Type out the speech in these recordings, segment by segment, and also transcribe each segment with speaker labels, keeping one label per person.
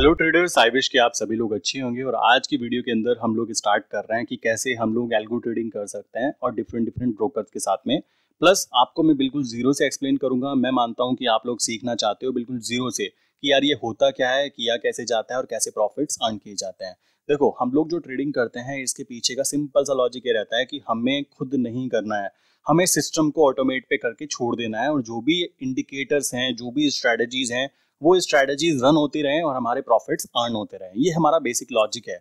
Speaker 1: hello traders I wish के आप सभी लोग अच्छे होंगे और आज की वीडियो के अंदर हम लोग स्टार्ट कर रहे हैं कि कैसे हम लोग एल्गो ट्रेडिंग कर सकते हैं और डिफरेंट डिफरेंट ब्रोकर के साथ में प्लस आपको मैं बिल्कुल जीरो से एक्सप्लेन करूंगा मैं मानता हूं कि आप लोग सीखना चाहते हो बिल्कुल जीरो से कि यार ये होता क्या है किया कैसे जाता है और कैसे प्रॉफिट्स अर्न किए जाते हैं देखो हम लोग जो ट्रेडिंग करते हैं इसके पीछे का सिंपल सा लॉजिक ये रहता है कि हमें खुद नहीं करना है हमें सिस्टम को ऑटोमेट पे करके छोड़ देना है और जो भी इंडिकेटर्स हैं जो भी स्ट्रेटजीज हैं वो स्ट्रैटेजीज रन होती रहें और हमारे प्रॉफिट्स अर्न होते रहें ये हमारा बेसिक लॉजिक है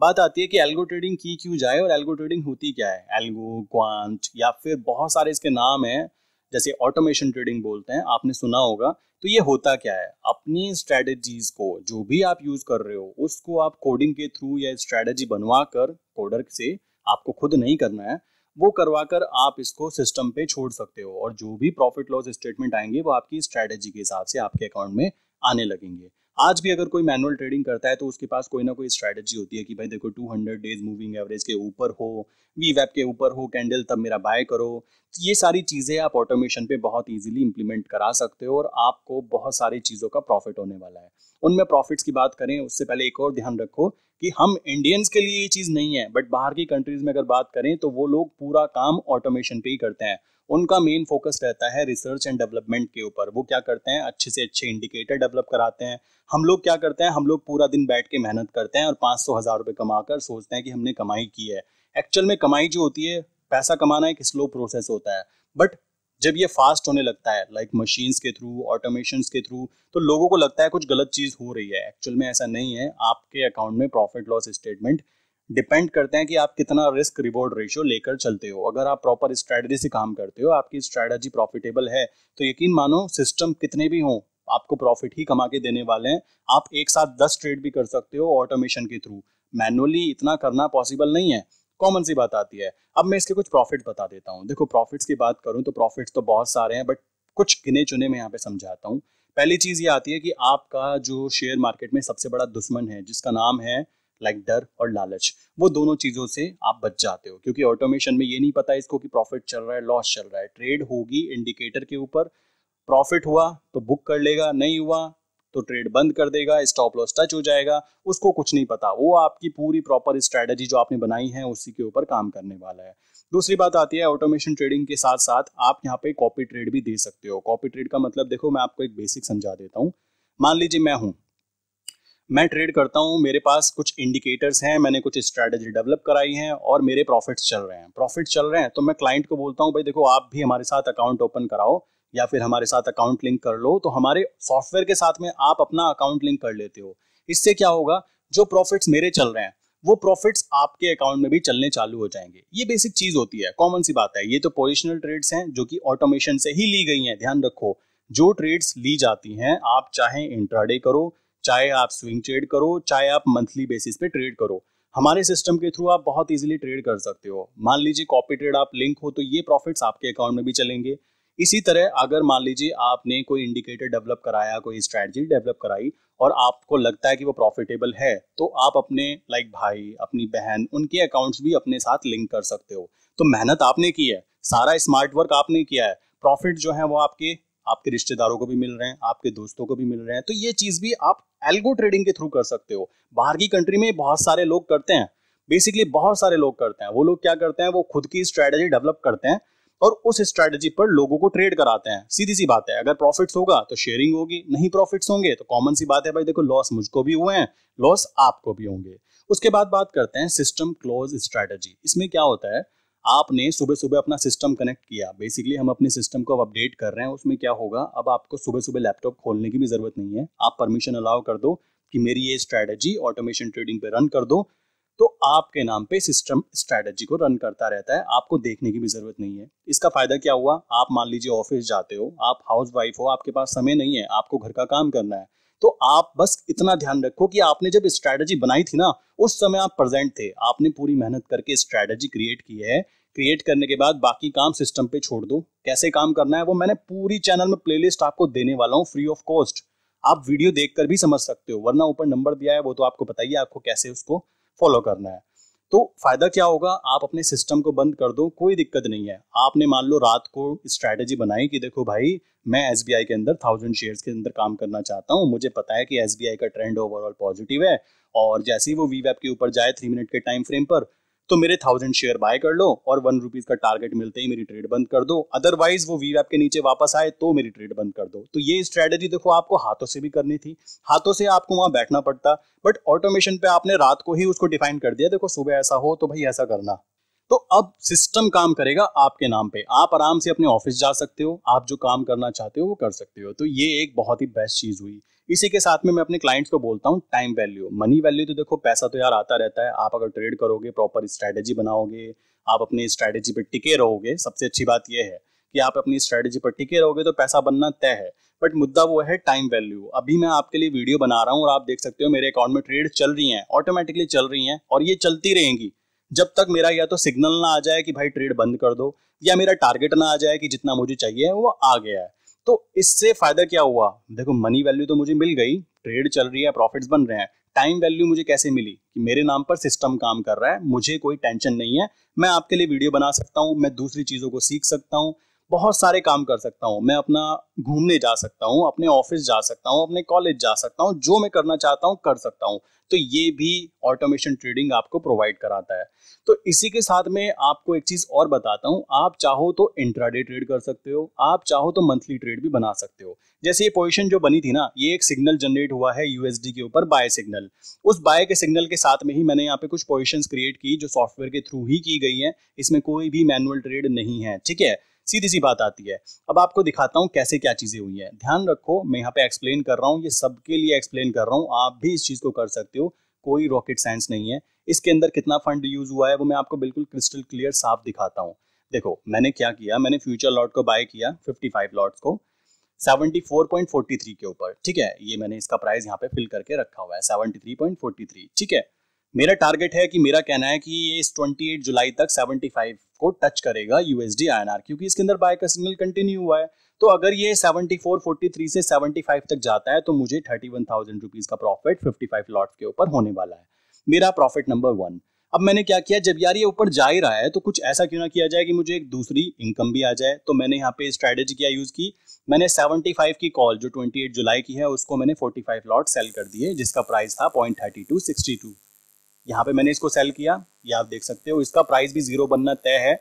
Speaker 1: बात आती है कि एल्गो ट्रेडिंग की क्यों जाए और एल्गो ट्रेडिंग होती क्या है एल्गो क्वांट या फिर बहुत सारे इसके नाम हैं जैसे ऑटोमेशन ट्रेडिंग बोलते हैं आपने सुना होगा तो ये होता क्या है अपनी स्ट्रैटेजीज को जो भी आप यूज कर रहे हो उसको आप कोडिंग के थ्रू या स्ट्रैटेजी बनवा कर कोडर से आपको खुद नहीं करना है वो करवा कर आप इसको सिस्टम पे छोड़ सकते हो और जो भी प्रॉफिट लॉस स्टेटमेंट आएंगे वो आपकी स्ट्रेटेजी के हिसाब से आपके अकाउंट में आने लगेंगे आज भी अगर कोई मैनुअल ट्रेडिंग करता है तो उसके पास कोई ना कोई स्ट्रैटेजी होती है कि भाई देखो 200 डेज मूविंग एवरेज के ऊपर हो वी वेब के ऊपर हो कैंडल तब मेरा बाय करो तो ये सारी चीज़ें आप ऑटोमेशन पे बहुत इजीली इंप्लीमेंट करा सकते हो और आपको बहुत सारी चीज़ों का प्रॉफिट होने वाला है उनमें प्रॉफिट्स की बात करें उससे पहले एक और ध्यान रखो कि हम इंडियंस के लिए ये चीज़ नहीं है बट बाहर की कंट्रीज में अगर बात करें तो वो लोग पूरा काम ऑटोमेशन पे ही करते हैं उनका मेन फोकस रहता है रिसर्च एंड डेवलपमेंट के ऊपर वो क्या करते हैं अच्छे से अच्छे इंडिकेटर डेवलप कराते हैं हम लोग क्या करते हैं हम लोग पूरा दिन बैठ के मेहनत करते हैं और पाँच सौ हज़ार रुपये कमाकर सोचते हैं कि हमने कमाई की है एक्चुअल में कमाई जो होती है पैसा कमाना एक स्लो प्रोसेस होता है बट जब ये फास्ट होने लगता है लाइक like मशीन्स के थ्रू ऑटोमेशन के थ्रू तो लोगों को लगता है कुछ गलत चीज़ हो रही है एक्चुअल में ऐसा नहीं है आपके अकाउंट में प्रॉफिट लॉस स्टेटमेंट डिपेंड करते हैं कि आप कितना रिस्क रिवॉर्ड रेशियो लेकर चलते हो अगर आप प्रॉपर स्ट्रैटेजी से काम करते हो आपकी स्ट्रैटेजी प्रॉफिटेबल है तो यकीन मानो सिस्टम कितने भी हों आपको प्रॉफिट ही कमा के देने वाले हैं आप एक साथ दस ट्रेड भी कर सकते हो ऑटोमेशन के थ्रू मैनुअली इतना करना पॉसिबल नहीं है कॉमन सी बात आती है अब मैं इसके कुछ प्रॉफिट बता देता हूँ देखो प्रॉफिट्स की बात करूँ तो प्रॉफिट्स तो बहुत सारे हैं बट कुछ गिने चुने मैं यहाँ पे समझाता हूँ पहली चीज़ ये आती है कि आपका जो शेयर मार्केट में सबसे बड़ा दुश्मन है जिसका नाम है लाइक डर और लालच वो दोनों चीज़ों से आप बच जाते हो क्योंकि ऑटोमेशन में ये नहीं पता इसको कि प्रॉफिट चल रहा है लॉस चल रहा है ट्रेड होगी इंडिकेटर के ऊपर प्रॉफिट हुआ तो बुक कर लेगा नहीं हुआ तो ट्रेड बंद कर देगा स्टॉप लॉस टच हो जाएगा उसको कुछ नहीं पता वो आपकी पूरी प्रॉपर स्ट्रेटेजी जो आपने बनाई है उसी के ऊपर काम करने वाला है दूसरी बात आती है ऑटोमेशन ट्रेडिंग के साथ साथ आप यहाँ पे कॉपी ट्रेड भी दे सकते हो कॉपी ट्रेड का मतलब देखो मैं आपको एक बेसिक समझा देता हूँ मान लीजिए मैं हूँ मैं ट्रेड करता हूँ मेरे पास कुछ इंडिकेटर्स हैं मैंने कुछ स्ट्रैटेजी डेवलप कराई हैं और मेरे प्रॉफिट्स चल रहे हैं प्रॉफिट चल रहे हैं तो मैं क्लाइंट को बोलता हूँ भाई देखो आप भी हमारे साथ अकाउंट ओपन कराओ या फिर हमारे साथ अकाउंट लिंक कर लो तो हमारे सॉफ्टवेयर के साथ में आप अपना अकाउंट लिंक कर लेते हो इससे क्या होगा जो प्रॉफिट्स मेरे चल रहे हैं वो प्रॉफिट्स आपके अकाउंट में भी चलने चालू हो जाएंगे ये बेसिक चीज होती है कॉमन सी बात है ये तो पोजिशनल ट्रेड्स हैं जो कि ऑटोमेशन से ही ली गई हैं ध्यान रखो जो ट्रेड्स ली जाती हैं आप चाहे इंट्राडे करो चाहे आप स्विंग ट्रेड करो चाहे आप मंथली बेसिस पे ट्रेड करो हमारे सिस्टम के थ्रू आप बहुत इजीली ट्रेड कर सकते हो मान लीजिए कॉपी ट्रेड आप लिंक हो तो ये प्रॉफिट्स आपके अकाउंट में भी चलेंगे इसी तरह अगर मान लीजिए आपने कोई इंडिकेटर डेवलप कराया कोई स्ट्रेटजी डेवलप कराई और आपको लगता है कि वो प्रॉफिटेबल है तो आप अपने लाइक भाई अपनी बहन उनके अकाउंट्स भी अपने साथ लिंक कर सकते हो तो मेहनत आपने की है सारा स्मार्ट वर्क आपने किया है प्रॉफिट जो है वो आपके आपके रिश्तेदारों को भी मिल रहे हैं आपके दोस्तों को भी मिल रहे हैं तो ये चीज़ भी आप एल्गो ट्रेडिंग के थ्रू कर सकते हो बाहर की कंट्री में बहुत सारे लोग करते हैं बेसिकली बहुत सारे लोग करते हैं वो लोग क्या करते हैं वो खुद की स्ट्रैटेजी डेवलप करते हैं और उस स्ट्रैटेजी पर लोगों को ट्रेड कराते हैं सीधी सी बात है अगर प्रॉफिट्स होगा तो शेयरिंग होगी नहीं प्रॉफिट्स होंगे तो कॉमन सी बात है भाई देखो लॉस मुझको भी हुए हैं लॉस आपको भी होंगे उसके बाद बात करते हैं सिस्टम क्लोज स्ट्रैटेजी इसमें क्या होता है आपने सुबह सुबह अपना सिस्टम कनेक्ट किया बेसिकली हम अपने सिस्टम को अब अपडेट कर रहे हैं उसमें क्या होगा अब आपको सुबह सुबह लैपटॉप खोलने की भी जरूरत नहीं है आप परमिशन अलाउ कर दो कि मेरी ये स्ट्रैटेजी ऑटोमेशन ट्रेडिंग पे रन कर दो तो आपके नाम पे सिस्टम स्ट्रैटेजी को रन करता रहता है आपको देखने की भी जरूरत नहीं है इसका फायदा क्या हुआ आप मान लीजिए ऑफिस जाते हो आप हाउस वाइफ हो आपके पास समय नहीं है आपको घर का काम करना है तो आप बस इतना ध्यान रखो कि आपने जब स्ट्रैटेजी बनाई थी ना उस समय आप प्रेजेंट थे आपने पूरी मेहनत करके स्ट्रैटेजी क्रिएट की है क्रिएट करने के बाद बाकी काम सिस्टम पे छोड़ दो कैसे काम करना है वो मैंने पूरी चैनल में प्लेलिस्ट आपको देने वाला हूँ फ्री ऑफ कॉस्ट आप वीडियो देखकर भी समझ सकते हो वरना ऊपर नंबर दिया है वो तो आपको बताइए आपको कैसे उसको फॉलो करना है तो फायदा क्या होगा आप अपने सिस्टम को बंद कर दो कोई दिक्कत नहीं है आपने मान लो रात को स्ट्रैटेजी बनाई कि देखो भाई मैं एस के अंदर थाउजेंड शेयर के अंदर काम करना चाहता हूँ मुझे पता है कि एस का ट्रेंड ओवरऑल पॉजिटिव है और जैसे ही वो वी के ऊपर जाए थ्री मिनट के टाइम फ्रेम पर तो मेरे थाउजेंड शेयर बाय कर लो और वन रुपीज का टारगेट मिलते ही मेरी ट्रेड बंद कर दो अदरवाइज वो वी के नीचे वापस आए तो मेरी ट्रेड बंद कर दो तो ये स्ट्रेटेजी देखो आपको हाथों से भी करनी थी हाथों से आपको वहां बैठना पड़ता बट ऑटोमेशन पे आपने रात को ही उसको डिफाइन कर दिया देखो सुबह ऐसा हो तो भाई ऐसा करना तो अब सिस्टम काम करेगा आपके नाम पे आप आराम से अपने ऑफिस जा सकते हो आप जो काम करना चाहते हो वो कर सकते हो तो ये एक बहुत ही बेस्ट चीज हुई इसी के साथ में मैं अपने क्लाइंट्स को बोलता हूँ टाइम वैल्यू मनी वैल्यू तो देखो पैसा तो यार आता रहता है आप अगर ट्रेड करोगे प्रॉपर स्ट्रैटेजी बनाओगे आप अपनी स्ट्रैटेजी पर टिके रहोगे सबसे अच्छी बात यह है कि आप अपनी स्ट्रैटेजी पर टिके रहोगे तो पैसा बनना तय है बट मुद्दा वो है टाइम वैल्यू अभी मैं आपके लिए वीडियो बना रहा हूँ और आप देख सकते हो मेरे अकाउंट में ट्रेड चल रही हैं ऑटोमेटिकली चल रही हैं और ये चलती रहेंगी जब तक मेरा या तो सिग्नल ना आ जाए कि भाई ट्रेड बंद कर दो या मेरा टारगेट ना आ जाए कि जितना मुझे चाहिए वो आ गया है तो इससे फायदा क्या हुआ देखो मनी वैल्यू तो मुझे मिल गई ट्रेड चल रही है प्रॉफिट्स बन रहे हैं टाइम वैल्यू मुझे कैसे मिली कि मेरे नाम पर सिस्टम काम कर रहा है मुझे कोई टेंशन नहीं है मैं आपके लिए वीडियो बना सकता हूँ मैं दूसरी चीज़ों को सीख सकता हूँ बहुत सारे काम कर सकता हूँ मैं अपना घूमने जा सकता हूँ अपने ऑफिस जा सकता हूँ अपने कॉलेज जा सकता हूँ जो मैं करना चाहता हूँ कर सकता हूँ तो ये भी ऑटोमेशन ट्रेडिंग आपको प्रोवाइड कराता है तो इसी के साथ में आपको एक चीज़ और बताता हूँ आप चाहो तो इंट्राडे ट्रेड कर सकते हो आप चाहो तो मंथली ट्रेड भी बना सकते हो जैसे ये पोजिशन जो बनी थी ना ये एक सिग्नल जनरेट हुआ है यूएसडी के ऊपर बाय सिग्नल उस बाय के सिग्नल के साथ में ही मैंने यहाँ पे कुछ पोजिशन क्रिएट की जो सॉफ्टवेयर के थ्रू ही की गई है इसमें कोई भी मैनुअल ट्रेड नहीं है ठीक है सीधी सी बात आती है अब आपको दिखाता हूँ कैसे क्या चीज़ें हुई है ध्यान रखो मैं यहाँ पे एक्सप्लेन कर रहा हूँ ये सबके लिए एक्सप्लेन कर रहा हूँ आप भी इस चीज़ को कर सकते हो कोई रॉकेट साइंस नहीं है इसके अंदर कितना फंड यूज हुआ है वो मैं आपको बिल्कुल क्रिस्टल क्लियर साफ दिखाता हूँ देखो मैंने क्या किया मैंने फ्यूचर लॉट को बाय किया 55 लॉट्स को 74.43 के ऊपर ठीक है ये मैंने इसका प्राइस यहाँ पे फिल करके रखा हुआ है 73.43 ठीक है मेरा टारगेट है कि मेरा कहना है कि ये इस 28 जुलाई तक 75 को टच करेगा यूएसडी आईएनआर क्योंकि इसके अंदर बाय का सिग्नल कंटिन्यू हुआ है तो अगर ये 74.43 से 75 तक जाता है तो मुझे थर्टी वन थाउजेंड रुपीज का प्रॉफिट 55 लॉट के ऊपर होने वाला है मेरा प्रॉफिट नंबर वन अब मैंने क्या किया जब यार ये ऊपर जा ही रहा है तो कुछ ऐसा क्यों ना किया जाए कि मुझे एक दूसरी इनकम भी आ जाए तो मैंने यहाँ पे स्ट्रेटेजी क्या यूज़ की मैंने 75 की कॉल जो 28 जुलाई की है उसको मैंने 45 लॉट सेल कर दिए जिसका प्राइस था पॉइंट थर्टी यहाँ पे मैंने इसको सेल किया ये आप देख सकते हो इसका प्राइस भी जीरो बनना तय है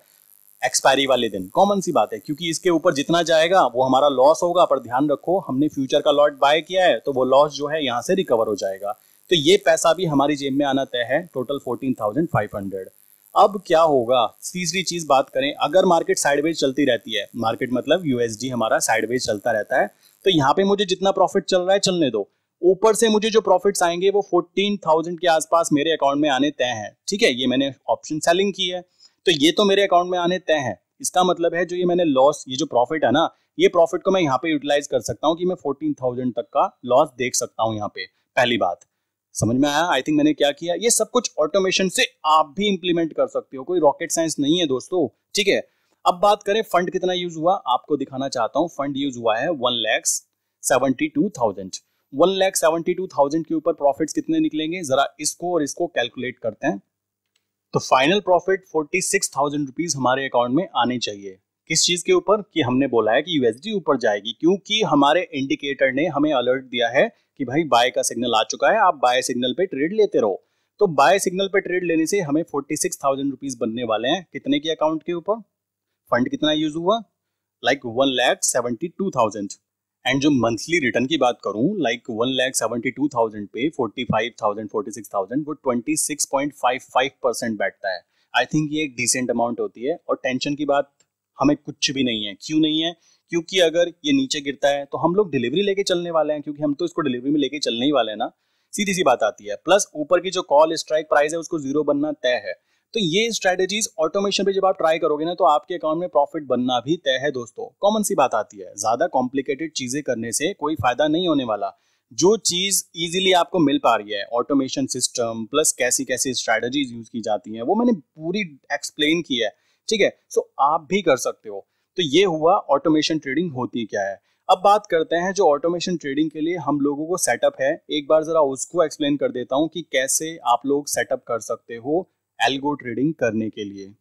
Speaker 1: एक्सपायरी वाले दिन कॉमन सी बात है क्योंकि इसके ऊपर जितना जाएगा वो हमारा लॉस होगा पर ध्यान रखो हमने फ्यूचर का लॉट बाय किया है तो वो लॉस जो है यहाँ से रिकवर हो जाएगा तो ये पैसा भी हमारी जेब में आना तय है total fourteen thousand five hundred अब क्या होगा तीसरी चीज बात करें अगर मार्केट साइडवेज चलती रहती है मार्केट मतलब यूएसडी हमारा साइडवेज चलता रहता है तो यहाँ पे मुझे जितना प्रॉफिट चल रहा है चलने दो ऊपर से मुझे जो प्रॉफिट्स आएंगे वो फोर्टीन थाउजेंड के आसपास मेरे अकाउंट में आने तय हैं ठीक है ये मैंने ऑप्शन सेलिंग की है तो ये तो मेरे अकाउंट में आने तय हैं इसका मतलब है जो ये मैंने लॉस ये जो प्रॉफिट है ना ये प्रॉफिट को मैं यहाँ पे यूटिलाइज कर सकता हूँ कि मैं फोर्टीन थाउजेंड तक का लॉस देख सकता हूँ यहाँ पे पहली बात समझ में आया आई थिंक मैंने क्या किया ये सब कुछ ऑटोमेशन से आप भी इंप्लीमेंट कर सकते हो कोई रॉकेट साइंस नहीं है दोस्तों ठीक है अब बात करें फंड कितना यूज हुआ आपको दिखाना चाहता हूँ फंड यूज हुआ है one lakhs seventy two thousand one lakh seventy two thousand के ऊपर प्रॉफिट कितने निकलेंगे जरा इसको और इसको कैलकुलेट करते हैं तो final profit forty six thousand rupees हमारे अकाउंट में आने चाहिए किस चीज के ऊपर कि हमने बोला है कि यूएसडी ऊपर जाएगी क्योंकि हमारे इंडिकेटर ने हमें अलर्ट दिया है कि भाई बाय का सिग्नल आ चुका है आप बाय सिग्नल पे ट्रेड लेते रहो तो बाय सिग्नल पे ट्रेड लेने से हमें फोर्टी सिक्स थाउजेंड रुपीज बनने वाले हैं कितने के अकाउंट के ऊपर फंड कितना यूज हुआ like one lakh seventy two thousand and जो मंथली रिटर्न की बात करूं like one lakh seventy two thousand पे forty five thousand forty six thousand वो twenty six point five five percent बैठता है आई थिंक ये एक डिसेंट अमाउंट होती है और टेंशन की बात हमें कुछ भी नहीं है क्यों नहीं है क्योंकि अगर ये नीचे गिरता है तो हम लोग डिलीवरी लेके चलने वाले हैं क्योंकि हम तो इसको डिलीवरी में लेके चलने ही वाले हैं ना सीधी सी बात आती है प्लस ऊपर की जो कॉल स्ट्राइक प्राइस है उसको जीरो बनना तय है तो ये स्ट्रेटेजीज ऑटोमेशन पे जब आप ट्राई करोगे ना तो आपके अकाउंट में प्रॉफिट बनना भी तय है दोस्तों कॉमन सी बात आती है ज्यादा कॉम्प्लिकेटेड चीजें करने से कोई फायदा नहीं होने वाला जो चीज इजीली आपको मिल पा रही है ऑटोमेशन सिस्टम प्लस कैसी कैसी स्ट्रैटेजीज यूज की जाती हैं वो मैंने पूरी एक्सप्लेन की है ठीक है सो आप भी कर सकते हो तो ये हुआ ऑटोमेशन ट्रेडिंग होती क्या है अब बात करते हैं जो ऑटोमेशन ट्रेडिंग के लिए हम लोगों को सेटअप है एक बार जरा उसको एक्सप्लेन कर देता हूँ कि कैसे आप लोग सेटअप कर सकते हो एल्गो ट्रेडिंग करने के लिए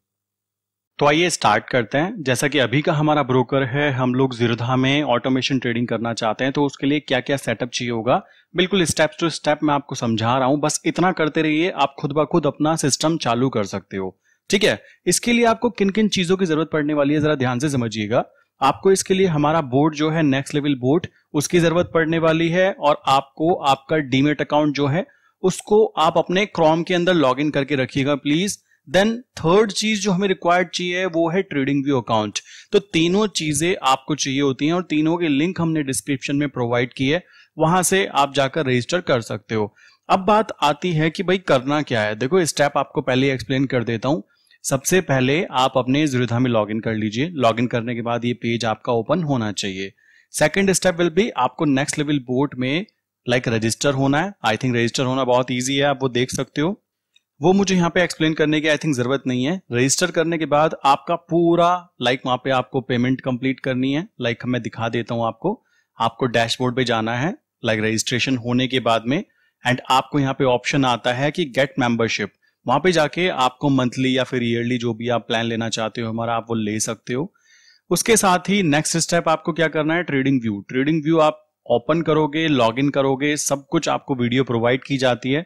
Speaker 1: तो आइए स्टार्ट करते हैं जैसा कि अभी का हमारा ब्रोकर है हम लोग जिरधा में ऑटोमेशन ट्रेडिंग करना चाहते हैं तो उसके लिए क्या क्या सेटअप चाहिए होगा बिल्कुल स्टेप टू स्टेप मैं आपको समझा रहा हूं बस इतना करते रहिए आप खुद ब खुद अपना सिस्टम चालू कर सकते हो ठीक है इसके लिए आपको किन किन चीजों की जरूरत पड़ने वाली है जरा ध्यान से समझिएगा आपको इसके लिए हमारा बोर्ड जो है नेक्स्ट लेवल बोर्ड उसकी जरूरत पड़ने वाली है और आपको आपका डीमेट अकाउंट जो है उसको आप अपने क्रोम के अंदर लॉग इन करके रखिएगा प्लीज देन थर्ड चीज जो हमें रिक्वायर्ड चाहिए वो है ट्रेडिंग व्यू अकाउंट तो तीनों चीजें आपको चाहिए होती हैं और तीनों के लिंक हमने डिस्क्रिप्शन में प्रोवाइड की है वहां से आप जाकर रजिस्टर कर सकते हो अब बात आती है कि भाई करना क्या है देखो स्टेप आपको पहले एक्सप्लेन कर देता हूं सबसे पहले आप अपने जुरिधा में लॉग कर लीजिए लॉग करने के बाद ये पेज आपका ओपन होना चाहिए सेकेंड स्टेप विल भी आपको नेक्स्ट लेवल बोर्ड में लाइक रजिस्टर होना है आई थिंक रजिस्टर होना बहुत ईजी है आप वो देख सकते हो वो मुझे यहाँ पे एक्सप्लेन करने की आई थिंक जरूरत नहीं है रजिस्टर करने के बाद आपका पूरा लाइक like, वहां पे आपको पेमेंट कंप्लीट करनी है लाइक like, मैं दिखा देता हूँ आपको आपको डैशबोर्ड पे जाना है लाइक like, रजिस्ट्रेशन होने के बाद में एंड आपको यहाँ पे ऑप्शन आता है कि गेट मेंबरशिप वहां पे जाके आपको मंथली या फिर ईयरली जो भी आप प्लान लेना चाहते हो हमारा आप वो ले सकते हो उसके साथ ही नेक्स्ट स्टेप आपको क्या करना है ट्रेडिंग व्यू ट्रेडिंग व्यू आप ओपन करोगे लॉगिन करोगे सब कुछ आपको वीडियो प्रोवाइड की जाती है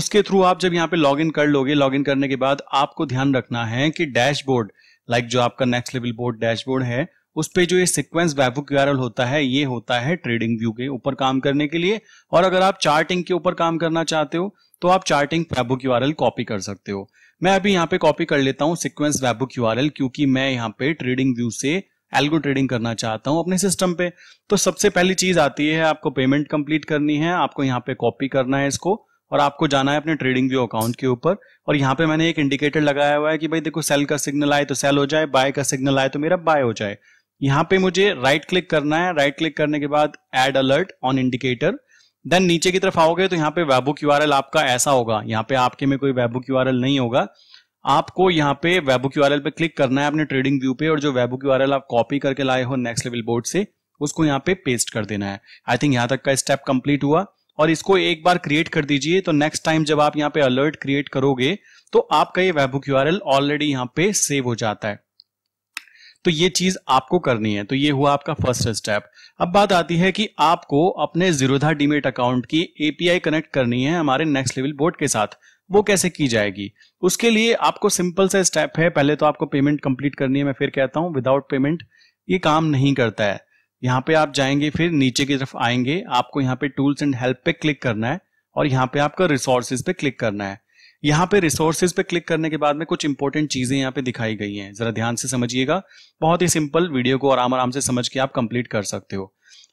Speaker 1: उसके थ्रू आप जब यहाँ पे लॉगिन कर लोगे लॉगिन करने के बाद आपको ध्यान रखना है कि डैशबोर्ड लाइक जो आपका नेक्स्ट लेवल बोर्ड डैशबोर्ड है उस पर जो ये सिक्वेंस वेबुकल होता है ये होता है ट्रेडिंग व्यू के ऊपर काम करने के लिए और अगर आप चार्टिंग के ऊपर काम करना चाहते हो तो आप चार्टिंग वेबुक यू कॉपी कर सकते हो मैं अभी यहाँ पे कॉपी कर लेता हूँ सिक्वेंस वेबुक यू क्योंकि मैं यहाँ पे ट्रेडिंग व्यू से एल्गो ट्रेडिंग करना चाहता हूं अपने सिस्टम पे तो सबसे पहली चीज आती है आपको पेमेंट कंप्लीट करनी है आपको यहाँ पे कॉपी करना है इसको और आपको जाना है अपने ट्रेडिंग व्यू अकाउंट के ऊपर और यहाँ पे मैंने एक इंडिकेटर लगाया हुआ है कि भाई देखो सेल का सिग्नल आए तो सेल हो जाए बाय का सिग्नल आए तो मेरा बाय हो जाए यहाँ पे मुझे राइट right क्लिक करना है राइट right क्लिक करने के बाद add alert on indicator then नीचे की तरफ आओगे तो यहाँ पे वेबो क्यू आपका ऐसा होगा यहाँ पे आपके में कोई वेबो क्यू नहीं होगा आपको यहाँ पे वेबू क्यू पे क्लिक करना है अपने ट्रेडिंग व्यू पे और जो वेबू क्यू आप कॉपी करके लाए हो नेक्स्ट लेवल बोर्ड से उसको यहाँ पे पेस्ट कर देना है आई थिंक यहाँ तक का स्टेप कंप्लीट हुआ और इसको एक बार क्रिएट कर दीजिए तो नेक्स्ट टाइम जब आप यहाँ पे अलर्ट क्रिएट करोगे तो आपका ये वेबू क्यू ऑलरेडी यहाँ पे सेव हो जाता है तो ये चीज आपको करनी है तो ये हुआ आपका फर्स्ट स्टेप अब बात आती है कि आपको अपने जीरोधा डीमेट अकाउंट की एपीआई कनेक्ट करनी है हमारे नेक्स्ट लेवल बोर्ड के साथ वो कैसे की जाएगी उसके लिए आपको सिंपल सा स्टेप है पहले तो आपको पेमेंट कंप्लीट करनी है मैं फिर कहता हूं विदाउट पेमेंट ये काम नहीं करता है यहाँ पे आप जाएंगे फिर नीचे की तरफ आएंगे आपको यहाँ पे टूल्स एंड हेल्प पे क्लिक करना है और यहाँ पे आपका रिसोर्सेज पे क्लिक करना है यहाँ पे रिसोर्सेज पे क्लिक करने के बाद में कुछ इंपॉर्टेंट चीजें यहाँ पे दिखाई गई हैं जरा ध्यान से समझिएगा बहुत ही सिंपल वीडियो को आराम आराम से समझ के आप कंप्लीट कर सकते हो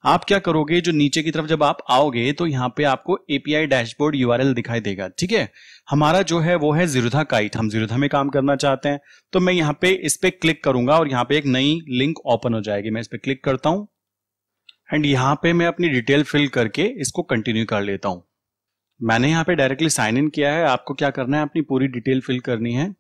Speaker 1: आप क्या करोगे जो नीचे की तरफ जब आप आओगे तो यहाँ पे आपको एपीआई डैशबोर्ड यू दिखाई देगा ठीक है हमारा जो है वो है जीरोधा काइट हम जीरोधा में काम करना चाहते हैं तो मैं यहाँ पे इस पे क्लिक करूंगा और यहाँ पे एक नई लिंक ओपन हो जाएगी मैं इस पर क्लिक करता हूं एंड यहाँ पे मैं अपनी डिटेल फिल करके इसको कंटिन्यू कर लेता हूं मैंने यहाँ पे डायरेक्टली साइन इन किया है आपको क्या करना है अपनी पूरी डिटेल फिल करनी है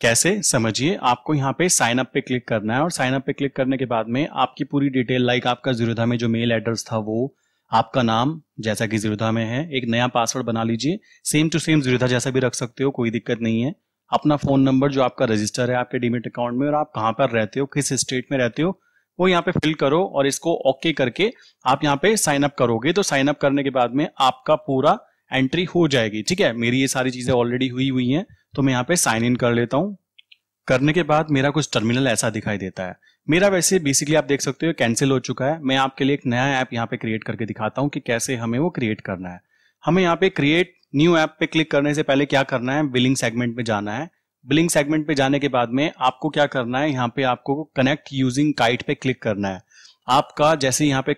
Speaker 1: कैसे समझिए आपको यहाँ पे साइन अप पे क्लिक करना है और साइन अप पे क्लिक करने के बाद में आपकी पूरी डिटेल लाइक आपका जीरोधा में जो मेल एड्रेस था वो आपका नाम जैसा कि जीरोधा में है एक नया पासवर्ड बना लीजिए सेम टू सेम जीरोधा जैसा भी रख सकते हो कोई दिक्कत नहीं है अपना फोन नंबर जो आपका रजिस्टर है आपके डीमेट अकाउंट में और आप कहाँ पर रहते हो किस स्टेट में रहते हो वो यहाँ पे फिल करो और इसको ओके करके आप यहाँ पे साइन अप करोगे तो साइन अप करने के बाद में आपका पूरा एंट्री हो जाएगी ठीक है मेरी ये सारी चीजें ऑलरेडी हुई हुई हैं तो मैं यहाँ पे साइन इन कर लेता हूँ करने के बाद मेरा कुछ टर्मिनल ऐसा दिखाई देता है मेरा वैसे बेसिकली आप देख सकते हो कैंसिल हो चुका है मैं आपके लिए एक नया ऐप यहाँ पे क्रिएट करके दिखाता हूँ कि कैसे हमें वो क्रिएट करना है हमें यहाँ पे क्रिएट न्यू ऐप पे क्लिक करने से पहले क्या करना है बिलिंग सेगमेंट में जाना है बिलिंग सेगमेंट पे जाने के बाद में आपको क्या करना है यहाँ पे आपको कनेक्ट यूजिंग काइट पे क्लिक करना है आपका जैसे यहाँ पे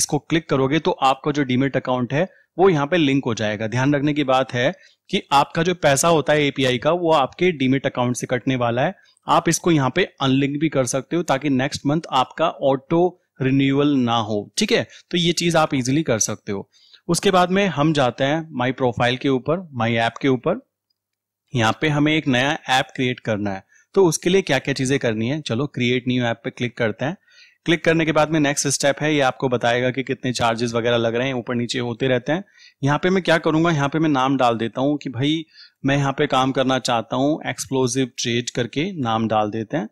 Speaker 1: इसको क्लिक करोगे तो आपका जो डीमेट अकाउंट है वो यहाँ पे लिंक हो जाएगा ध्यान रखने की बात है कि आपका जो पैसा होता है एपीआई का वो आपके डीमेट अकाउंट से कटने वाला है आप इसको यहाँ पे अनलिंक भी कर सकते हो ताकि नेक्स्ट मंथ आपका ऑटो रिन्यूअल ना हो ठीक है तो ये चीज आप इजिली कर सकते हो उसके बाद में हम जाते हैं माई प्रोफाइल के ऊपर माई ऐप के ऊपर यहाँ पे हमें एक नया ऐप क्रिएट करना है तो उसके लिए क्या क्या चीजें करनी है चलो क्रिएट न्यू ऐप पे क्लिक करते हैं क्लिक करने के बाद में नेक्स्ट स्टेप है ये आपको बताएगा कि कितने चार्जेस वगैरह लग रहे हैं ऊपर नीचे होते रहते हैं यहाँ पे मैं क्या करूंगा यहाँ पे मैं नाम डाल देता हूँ कि भाई मैं यहाँ पे काम करना चाहता हूँ एक्सप्लोजिव ट्रेड करके नाम डाल देते हैं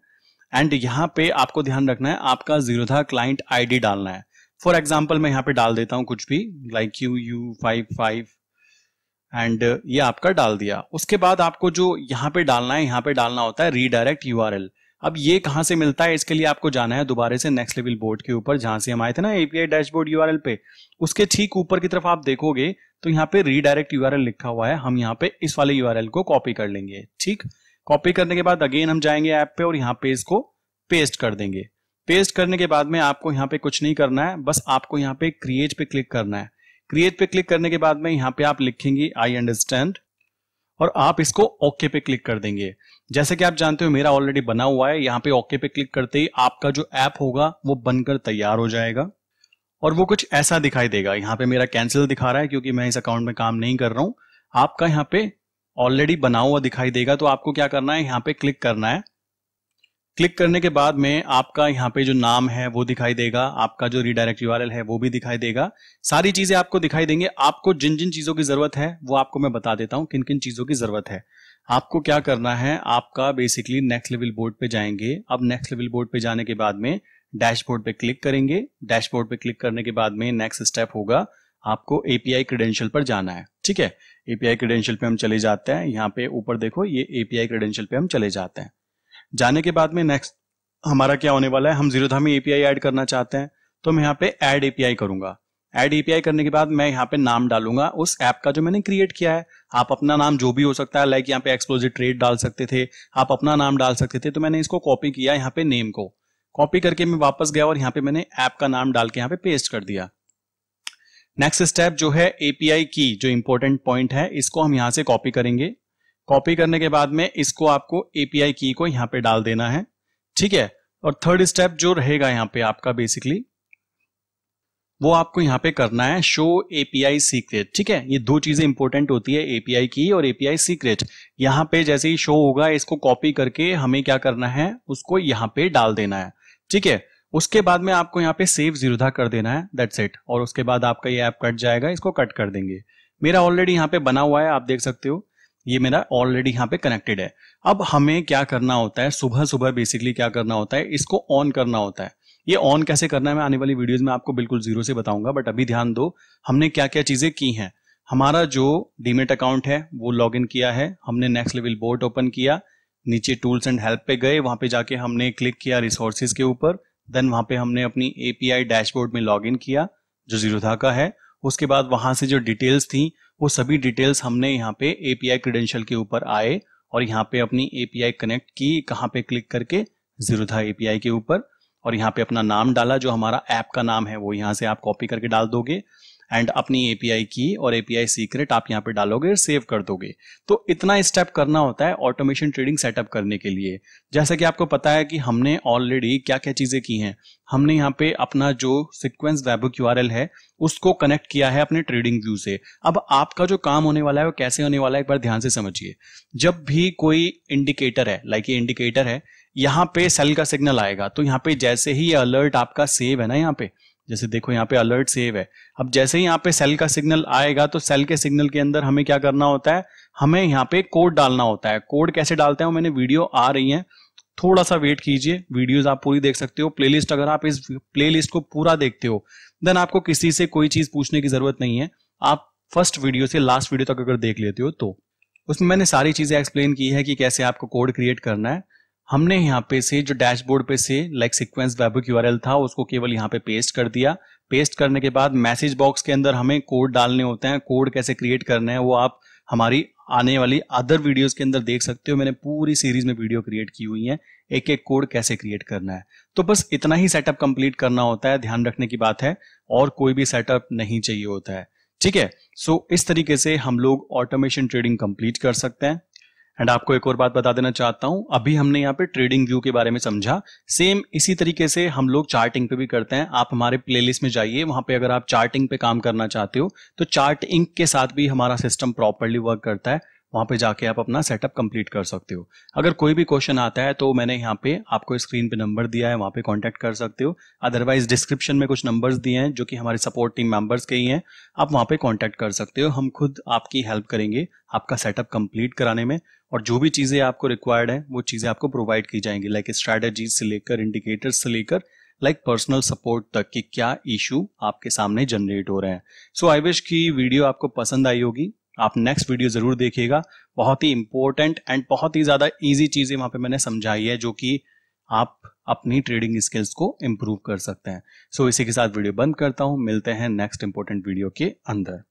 Speaker 1: एंड यहाँ पे आपको ध्यान रखना है आपका जीरोधा क्लाइंट आईडी डालना है फॉर एग्जाम्पल मैं यहाँ पे डाल देता हूँ कुछ भी like U U five five and ये आपका डाल दिया उसके बाद आपको जो यहाँ पे डालना है यहाँ पे डालना होता है रीडायरेक्ट यू अब ये कहां से मिलता है इसके लिए आपको जाना है दोबारे से नेक्स्ट लेवल बोर्ड के ऊपर जहां से हम आए थे ना एपीआई डैशबोर्ड यूआरएल पे उसके ठीक ऊपर की तरफ आप देखोगे तो यहाँ पे रीडायरेक्ट यूआरएल लिखा हुआ है हम यहाँ पे इस वाले यूआरएल को कॉपी कर लेंगे ठीक कॉपी करने के बाद अगेन हम जाएंगे ऐप पे और यहाँ पे इसको पेस्ट कर देंगे पेस्ट करने के बाद में आपको यहाँ पे कुछ नहीं करना है बस आपको यहाँ पे क्रिएट पे क्लिक करना है क्रिएट पे क्लिक करने के बाद में यहाँ पे आप लिखेंगे आई अंडरस्टैंड और आप इसको ओके पे क्लिक कर देंगे जैसे कि आप जानते हो मेरा ऑलरेडी बना हुआ है यहाँ पे ओके पे क्लिक करते ही आपका जो ऐप होगा वो बनकर तैयार हो जाएगा और वो कुछ ऐसा दिखाई देगा यहाँ पे मेरा कैंसिल दिखा रहा है क्योंकि मैं इस अकाउंट में काम नहीं कर रहा हूं आपका यहाँ पे ऑलरेडी बना हुआ दिखाई देगा तो आपको क्या करना है यहाँ पे क्लिक करना है क्लिक करने के बाद में आपका यहाँ पे जो नाम है वो दिखाई देगा आपका जो रिडायरेक्ट यू है वो भी दिखाई देगा सारी चीजें आपको दिखाई देंगे आपको जिन जिन चीजों की जरूरत है वो आपको मैं बता देता हूँ किन किन चीजों की जरूरत है आपको क्या करना है आपका बेसिकली नेक्स्ट लेवल बोर्ड पे जाएंगे अब नेक्स्ट लेवल बोर्ड पे जाने के बाद में डैशबोर्ड पे क्लिक करेंगे डैशबोर्ड पे क्लिक करने के बाद में नेक्स्ट स्टेप होगा आपको एपीआई क्रेडेंशियल पर जाना है ठीक है एपीआई क्रेडेंशियल पे हम चले जाते हैं यहाँ पे ऊपर देखो ये एपीआई क्रेडेंशियल पे हम चले जाते हैं जाने के बाद में नेक्स्ट हमारा क्या होने वाला है हम जीरो धामी एपीआई ऐड करना चाहते हैं तो मैं यहाँ पे ऐड एपीआई करूंगा ऐड एपीआई करने के बाद मैं यहाँ पे नाम डालूंगा उस ऐप का जो मैंने क्रिएट किया है आप अपना नाम जो भी हो सकता है लाइक यहाँ पे एक्सप्लोजिव ट्रेड डाल सकते थे आप अपना नाम डाल सकते थे तो मैंने इसको कॉपी किया यहाँ पे नेम को कॉपी करके मैं वापस गया और यहाँ पे मैंने ऐप का नाम डाल के यहाँ पे पेस्ट कर दिया नेक्स्ट स्टेप जो है एपीआई की जो इंपॉर्टेंट पॉइंट है इसको हम यहाँ से कॉपी करेंगे कॉपी करने के बाद में इसको आपको एपीआई की को यहाँ पे डाल देना है ठीक है और थर्ड स्टेप जो रहेगा यहाँ पे आपका बेसिकली वो आपको यहाँ पे करना है शो एपीआई सीक्रेट ठीक है ये दो चीजें इंपॉर्टेंट होती है एपीआई की और एपीआई सीक्रेट यहाँ पे जैसे ही शो होगा इसको कॉपी करके हमें क्या करना है उसको यहाँ पे डाल देना है ठीक है उसके बाद में आपको यहाँ पे सेव जीरोधा कर देना है दैट्स इट और उसके बाद आपका ये ऐप कट जाएगा इसको कट कर देंगे मेरा ऑलरेडी यहाँ पे बना हुआ है आप देख सकते हो ये मेरा ऑलरेडी यहाँ पे कनेक्टेड है अब हमें क्या करना होता है सुबह सुबह बेसिकली क्या करना होता है इसको ऑन करना होता है ये ऑन कैसे करना है मैं आने वाली वीडियोज में आपको बिल्कुल जीरो से बताऊंगा बट अभी ध्यान दो हमने क्या क्या चीजें की हैं हमारा जो डीमेट अकाउंट है वो लॉग इन किया है हमने नेक्स्ट लेवल बोर्ड ओपन किया नीचे टूल्स एंड हेल्प पे गए वहां पे जाके हमने क्लिक किया रिसोर्सेज के ऊपर देन वहां पे हमने अपनी एपीआई डैशबोर्ड में लॉग इन किया जो जीरोधा का है उसके बाद वहां से जो डिटेल्स थी वो सभी डिटेल्स हमने यहाँ पे एपीआई क्रीडेंशियल के ऊपर आए और यहाँ पे अपनी एपीआई कनेक्ट की कहाँ पे क्लिक करके जीरोधा एपीआई के ऊपर और यहाँ पे अपना नाम डाला जो हमारा ऐप का नाम है वो यहाँ से आप कॉपी करके डाल दोगे एंड अपनी एपीआई की और एपीआई सीक्रेट आप यहाँ पे डालोगे सेव कर दोगे तो इतना स्टेप करना होता है ऑटोमेशन ट्रेडिंग सेटअप करने के लिए जैसा कि आपको पता है कि हमने ऑलरेडी क्या क्या चीजें की हैं हमने यहाँ पे अपना जो सिक्वेंस वेबुक यू है उसको कनेक्ट किया है अपने ट्रेडिंग व्यू से अब आपका जो काम होने वाला है वो कैसे होने वाला है एक बार ध्यान से समझिए जब भी कोई इंडिकेटर है लाइक ये इंडिकेटर है यहाँ पे सेल का सिग्नल आएगा तो यहाँ पे जैसे ही ये अलर्ट आपका सेव है ना यहाँ पे जैसे देखो यहाँ पे अलर्ट सेव है अब जैसे ही यहाँ पे सेल का सिग्नल आएगा तो सेल के सिग्नल के अंदर हमें क्या करना होता है हमें यहाँ पे कोड डालना होता है कोड कैसे डालते हैं मैंने वीडियो आ रही है थोड़ा सा वेट कीजिए वीडियोस आप पूरी देख सकते हो प्लेलिस्ट अगर आप इस प्लेलिस्ट को पूरा देखते हो देन आपको किसी से कोई चीज पूछने की जरूरत नहीं है आप फर्स्ट वीडियो से लास्ट वीडियो तक अगर देख लेते हो तो उसमें मैंने सारी चीजें एक्सप्लेन की है कि कैसे आपको कोड क्रिएट करना है हमने यहाँ पे से जो डैशबोर्ड पे से लाइक सिक्वेंस वेबुक यूआरएल था उसको केवल यहाँ पे पेस्ट कर दिया पेस्ट करने के बाद मैसेज बॉक्स के अंदर हमें कोड डालने होते हैं कोड कैसे क्रिएट करने हैं वो आप हमारी आने वाली अदर वीडियोस के अंदर देख सकते हो मैंने पूरी सीरीज में वीडियो क्रिएट की हुई है एक एक कोड कैसे क्रिएट करना है तो बस इतना ही सेटअप कंप्लीट करना होता है ध्यान रखने की बात है और कोई भी सेटअप नहीं चाहिए होता है ठीक है सो इस तरीके से हम लोग ऑटोमेशन ट्रेडिंग कंप्लीट कर सकते हैं एंड आपको एक और बात बता देना चाहता हूं अभी हमने यहाँ पे ट्रेडिंग व्यू के बारे में समझा सेम इसी तरीके से हम लोग चार्टिंग पे भी करते हैं आप हमारे प्लेलिस्ट में जाइए वहां पे अगर आप चार्टिंग पे काम करना चाहते हो तो चार्ट इंक के साथ भी हमारा सिस्टम प्रॉपरली वर्क करता है वहाँ पे जाके आप अपना सेटअप कंप्लीट कर सकते हो अगर कोई भी क्वेश्चन आता है तो मैंने यहाँ पे आपको स्क्रीन पे नंबर दिया है वहां पे कांटेक्ट कर सकते हो अदरवाइज डिस्क्रिप्शन में कुछ नंबर्स दिए हैं जो कि हमारे सपोर्ट टीम मेंबर्स के ही हैं आप वहां पे कांटेक्ट कर सकते हो हम खुद आपकी हेल्प करेंगे आपका सेटअप कंप्लीट कराने में और जो भी चीज़ें आपको रिक्वायर्ड है वो चीज़ें आपको प्रोवाइड की जाएंगी लाइक स्ट्रेटेजी से लेकर इंडिकेटर्स से लेकर लाइक पर्सनल सपोर्ट तक कि क्या इशू आपके सामने जनरेट हो रहे हैं सो आई विश की वीडियो आपको पसंद आई होगी आप नेक्स्ट वीडियो ज़रूर देखिएगा बहुत ही इंपॉर्टेंट एंड बहुत ही ज़्यादा ईजी चीज़ें वहां पर मैंने समझाई है जो कि आप अपनी ट्रेडिंग स्किल्स को इम्प्रूव कर सकते हैं सो so, इसी के साथ वीडियो बंद करता हूं मिलते हैं नेक्स्ट इंपॉर्टेंट वीडियो के अंदर